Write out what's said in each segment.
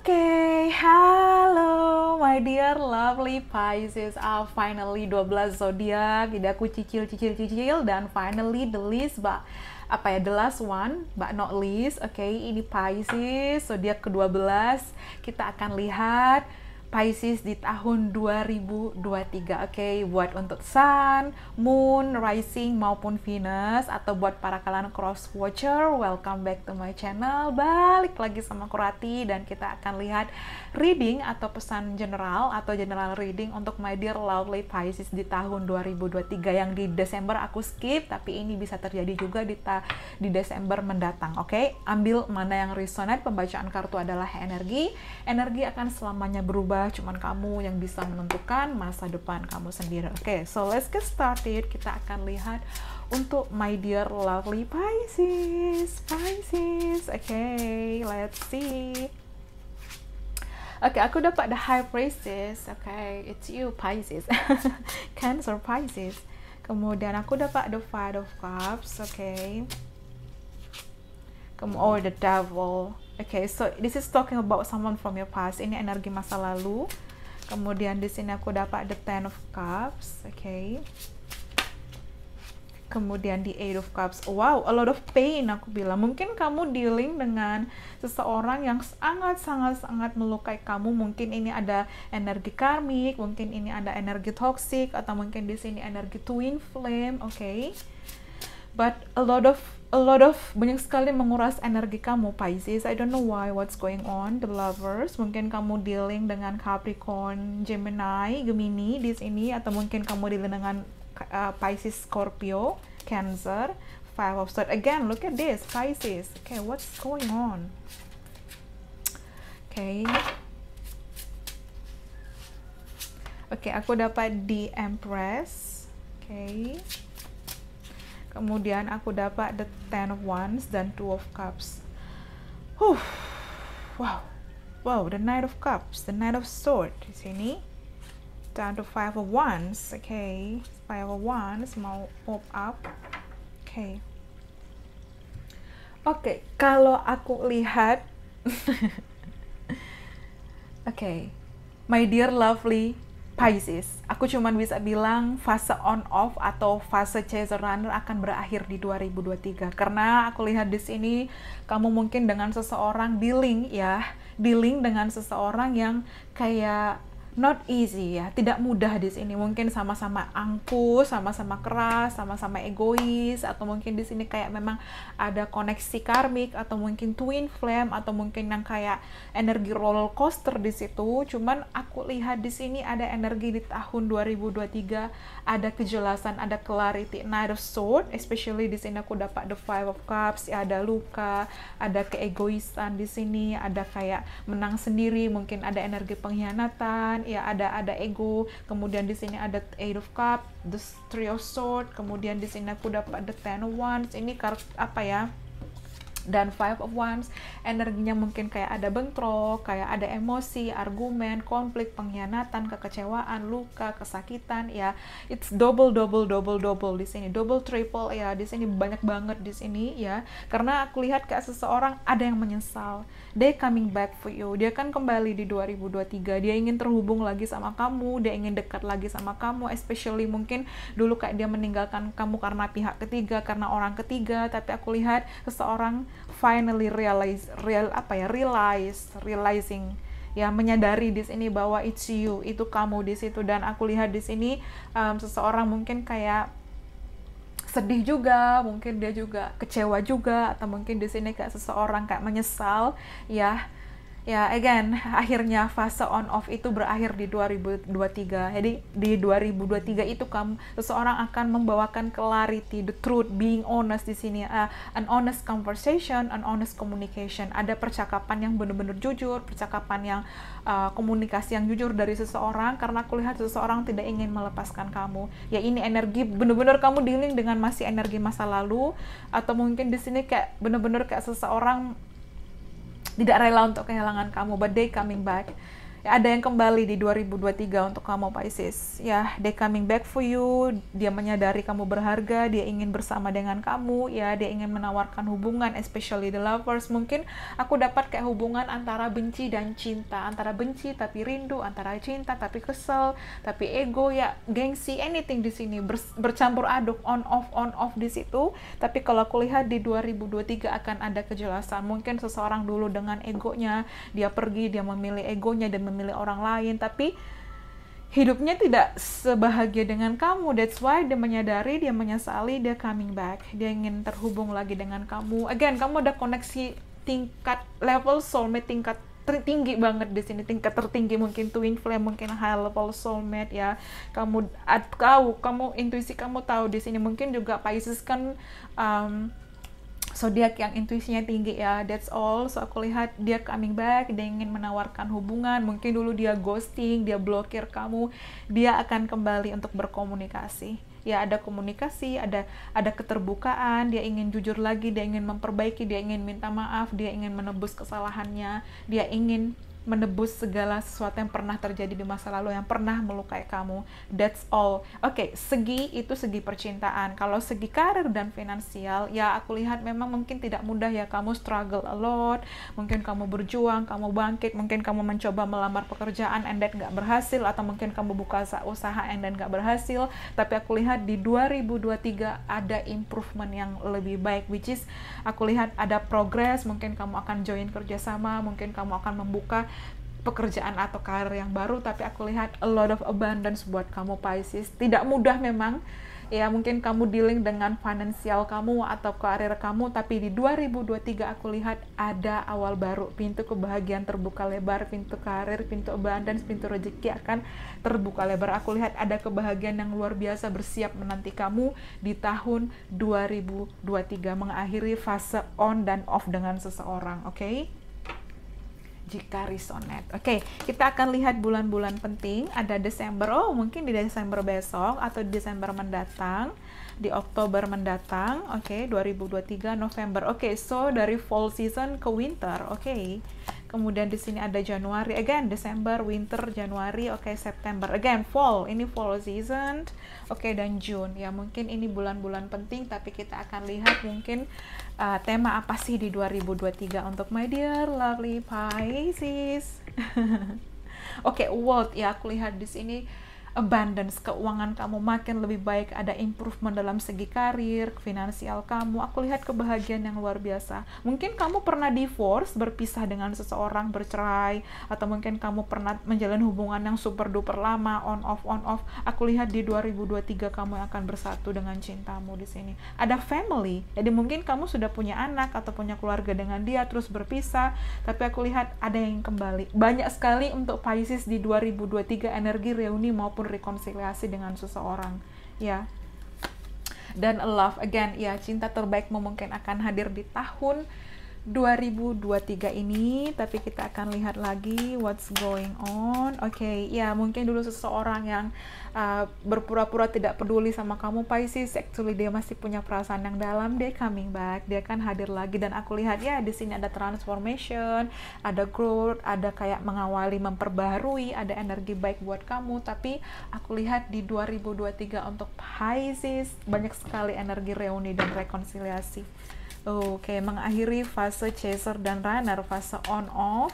okay, halo my dear lovely Pisces. Ah, finally 12 zodiak, aku cicil cicil cicil dan finally the list, Mbak. Apa ya, the last one, but not least. Oke, okay, ini Pisces, zodiak ke-12. Kita akan lihat Pisces di tahun 2023. Oke, okay? buat untuk Sun, Moon, Rising maupun Venus atau buat para kalian cross watcher, welcome back to my channel. Balik lagi sama Kurati dan kita akan lihat reading atau pesan general atau general reading untuk my dear lovely Pisces di tahun 2023 yang di Desember aku skip tapi ini bisa terjadi juga di ta di Desember mendatang. Oke, okay? ambil mana yang resonate pembacaan kartu adalah energi. Energi akan selamanya berubah berubah, cuman kamu yang bisa menentukan masa depan kamu sendiri. Oke, okay, so let's get started. Kita akan lihat untuk my dear lovely Pisces. Pisces. Oke, okay, let's see. Oke, okay, aku dapat the high praises. Oke, okay, it's you Pisces. Cancer Pisces. Kemudian aku dapat the Five of Cups. Oke. Okay. Kemudian oh, the Devil okay, so this is talking about someone from your past ini energi masa lalu kemudian di sini aku dapat the ten of cups okay kemudian di Eight of Cups. Wow, a lot of pain aku bilang. Mungkin kamu dealing dengan seseorang yang sangat-sangat-sangat melukai kamu. Mungkin ini ada energi karmik, mungkin ini ada energi toxic, atau mungkin di sini energi twin flame, oke. Okay? but a lot of a lot of banyak sekali menguras energi kamu Pisces I don't know why what's going on the lovers mungkin kamu dealing dengan Capricorn Gemini Gemini di sini atau mungkin kamu dealing dengan uh, Pisces Scorpio Cancer Five of Swords again look at this Pisces okay what's going on okay Oke, okay, aku dapat di Empress. Oke. Okay. Kemudian aku dapat the Ten of Wands dan Two of Cups. Huh, wow, wow, the Knight of Cups, the Knight of Sword di sini. Down to Five of Wands, oke, okay. Five of Wands mau pop up, oke. Okay. Oke, okay, kalau aku lihat, oke, okay. my dear lovely Pisces, aku cuma bisa bilang fase on off atau fase Chaser Runner akan berakhir di 2023 karena aku lihat di sini kamu mungkin dengan seseorang dealing ya, dealing dengan seseorang yang kayak not easy ya, tidak mudah di sini. Mungkin sama-sama angkuh, sama-sama keras, sama-sama egois, atau mungkin di sini kayak memang ada koneksi karmik, atau mungkin twin flame, atau mungkin yang kayak energi roller coaster di situ. Cuman aku lihat di sini ada energi di tahun 2023, ada kejelasan, ada clarity. night of Sword, especially di sini aku dapat the Five of Cups, ya ada luka, ada keegoisan di sini, ada kayak menang sendiri, mungkin ada energi pengkhianatan, kan ya ada ada ego kemudian di sini ada eight of cup the three of sword kemudian di sini aku dapat the ten of wands ini kartu apa ya dan five of wands energinya mungkin kayak ada bentrok kayak ada emosi argumen konflik pengkhianatan kekecewaan luka kesakitan ya it's double double double double di sini double triple ya di sini banyak banget di sini ya karena aku lihat kayak seseorang ada yang menyesal they coming back for you dia kan kembali di 2023 dia ingin terhubung lagi sama kamu dia ingin dekat lagi sama kamu especially mungkin dulu kayak dia meninggalkan kamu karena pihak ketiga karena orang ketiga tapi aku lihat seseorang finally realize real apa ya realize realizing ya menyadari di sini bahwa it's you itu kamu di situ dan aku lihat di sini um, seseorang mungkin kayak sedih juga mungkin dia juga kecewa juga atau mungkin di sini kayak seseorang kayak menyesal ya ya again akhirnya fase on off itu berakhir di 2023 jadi di 2023 itu kamu seseorang akan membawakan clarity the truth being honest di sini uh, an honest conversation an honest communication ada percakapan yang benar-benar jujur percakapan yang uh, komunikasi yang jujur dari seseorang karena aku lihat seseorang tidak ingin melepaskan kamu ya ini energi benar-benar kamu dealing dengan masih energi masa lalu atau mungkin di sini kayak benar-benar kayak seseorang tidak rela untuk kehilangan kamu, but they coming back ada yang kembali di 2023 untuk kamu Pisces. Ya, they coming back for you. Dia menyadari kamu berharga, dia ingin bersama dengan kamu, ya, dia ingin menawarkan hubungan especially the lovers. Mungkin aku dapat kayak hubungan antara benci dan cinta, antara benci tapi rindu, antara cinta tapi kesel, tapi ego ya, gengsi anything di sini ber, bercampur aduk on off on off di situ. Tapi kalau aku lihat di 2023 akan ada kejelasan. Mungkin seseorang dulu dengan egonya, dia pergi, dia memilih egonya dan memilih orang lain tapi hidupnya tidak sebahagia dengan kamu that's why dia menyadari dia menyesali dia coming back dia ingin terhubung lagi dengan kamu again kamu ada koneksi tingkat level soulmate tingkat tertinggi banget di sini tingkat tertinggi mungkin twin flame mungkin high level soulmate ya kamu tahu kamu intuisi kamu tahu di sini mungkin juga Pisces kan um, zodiak yang intuisinya tinggi ya that's all so aku lihat dia coming back dia ingin menawarkan hubungan mungkin dulu dia ghosting dia blokir kamu dia akan kembali untuk berkomunikasi ya ada komunikasi ada ada keterbukaan dia ingin jujur lagi dia ingin memperbaiki dia ingin minta maaf dia ingin menebus kesalahannya dia ingin menebus segala sesuatu yang pernah terjadi di masa lalu yang pernah melukai kamu. That's all. Oke, okay, segi itu segi percintaan. Kalau segi karir dan finansial, ya aku lihat memang mungkin tidak mudah ya kamu struggle a lot. Mungkin kamu berjuang, kamu bangkit, mungkin kamu mencoba melamar pekerjaan and then nggak berhasil atau mungkin kamu buka usaha and then nggak berhasil. Tapi aku lihat di 2023 ada improvement yang lebih baik which is aku lihat ada progress, mungkin kamu akan join kerjasama, mungkin kamu akan membuka pekerjaan atau karir yang baru tapi aku lihat a lot of abundance buat kamu Pisces tidak mudah memang ya mungkin kamu dealing dengan finansial kamu atau karir kamu tapi di 2023 aku lihat ada awal baru pintu kebahagiaan terbuka lebar pintu karir pintu abundance pintu rezeki akan terbuka lebar aku lihat ada kebahagiaan yang luar biasa bersiap menanti kamu di tahun 2023 mengakhiri fase on dan off dengan seseorang oke okay? jika resonate. Oke, okay, kita akan lihat bulan-bulan penting. Ada Desember, oh mungkin di Desember besok atau Desember mendatang, di Oktober mendatang, oke, okay, 2023 November. Oke, okay, so dari fall season ke winter, oke. Okay kemudian di sini ada Januari again Desember winter Januari oke okay, September again fall ini fall season oke okay, dan June ya mungkin ini bulan-bulan penting tapi kita akan lihat mungkin uh, tema apa sih di 2023 untuk my dear lovely Pisces oke okay, world ya aku lihat di sini abundance keuangan kamu makin lebih baik ada improvement dalam segi karir finansial kamu aku lihat kebahagiaan yang luar biasa mungkin kamu pernah divorce berpisah dengan seseorang bercerai atau mungkin kamu pernah menjalin hubungan yang super duper lama on off on off aku lihat di 2023 kamu akan bersatu dengan cintamu di sini ada family jadi mungkin kamu sudah punya anak atau punya keluarga dengan dia terus berpisah tapi aku lihat ada yang kembali banyak sekali untuk Pisces di 2023 energi reuni maupun berrekonsiliasi dengan seseorang ya dan love again ya cinta terbaik mungkin akan hadir di tahun 2023 ini tapi kita akan lihat lagi what's going on oke okay, ya mungkin dulu seseorang yang uh, berpura-pura tidak peduli sama kamu Pisces actually dia masih punya perasaan yang dalam dia coming back dia akan hadir lagi dan aku lihat ya di sini ada transformation ada growth ada kayak mengawali memperbarui, ada energi baik buat kamu tapi aku lihat di 2023 untuk Pisces banyak sekali energi reuni dan rekonsiliasi Oke, mengakhiri fase chaser dan runner, fase on off.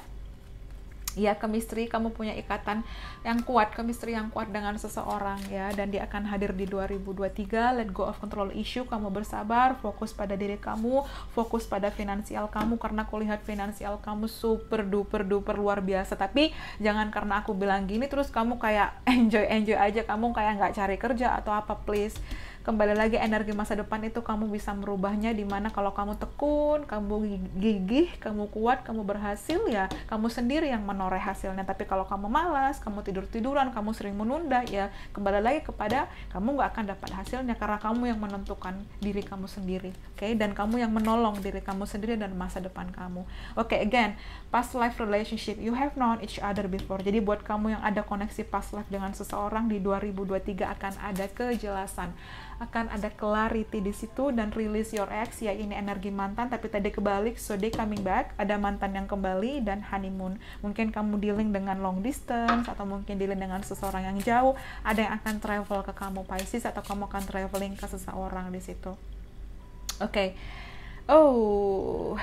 Ya, chemistry kamu punya ikatan yang kuat, chemistry yang kuat dengan seseorang ya dan dia akan hadir di 2023. Let go of control issue, kamu bersabar, fokus pada diri kamu, fokus pada finansial kamu karena kulihat finansial kamu super duper duper luar biasa. Tapi jangan karena aku bilang gini terus kamu kayak enjoy enjoy aja, kamu kayak nggak cari kerja atau apa please kembali lagi energi masa depan itu kamu bisa merubahnya dimana kalau kamu tekun kamu gigih kamu kuat kamu berhasil ya kamu sendiri yang menoreh hasilnya tapi kalau kamu malas kamu tidur tiduran kamu sering menunda ya kembali lagi kepada kamu nggak akan dapat hasilnya karena kamu yang menentukan diri kamu sendiri oke okay? dan kamu yang menolong diri kamu sendiri dan masa depan kamu oke okay, again past life relationship you have known each other before jadi buat kamu yang ada koneksi past life dengan seseorang di 2023 akan ada kejelasan akan ada clarity di situ dan release your ex ya ini energi mantan tapi tadi kebalik so they coming back ada mantan yang kembali dan honeymoon mungkin kamu dealing dengan long distance atau mungkin dealing dengan seseorang yang jauh ada yang akan travel ke kamu Pisces atau kamu akan traveling ke seseorang di situ oke okay. oh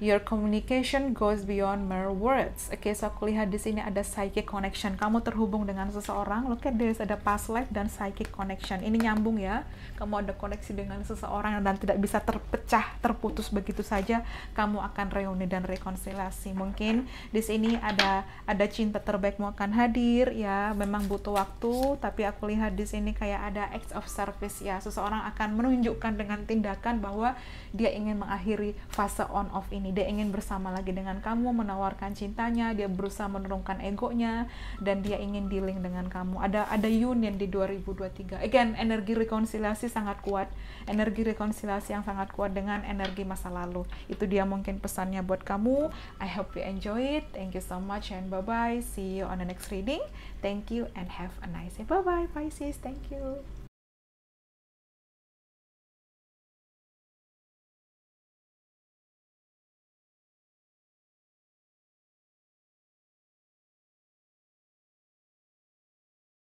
Your communication goes beyond mere words. Oke, okay, so aku lihat di sini ada psychic connection. Kamu terhubung dengan seseorang. Look at this, ada past life dan psychic connection. Ini nyambung ya. Kamu ada koneksi dengan seseorang dan tidak bisa terpecah, terputus begitu saja. Kamu akan reuni dan rekonsiliasi. Mungkin di sini ada ada cinta terbaikmu akan hadir ya. Memang butuh waktu, tapi aku lihat di sini kayak ada acts of service ya. Seseorang akan menunjukkan dengan tindakan bahwa dia ingin mengakhiri fase on off ini dia ingin bersama lagi dengan kamu menawarkan cintanya dia berusaha menurunkan egonya dan dia ingin dealing dengan kamu ada ada union di 2023 again energi rekonsiliasi sangat kuat energi rekonsiliasi yang sangat kuat dengan energi masa lalu itu dia mungkin pesannya buat kamu I hope you enjoy it thank you so much and bye bye see you on the next reading thank you and have a nice day bye bye Pisces thank you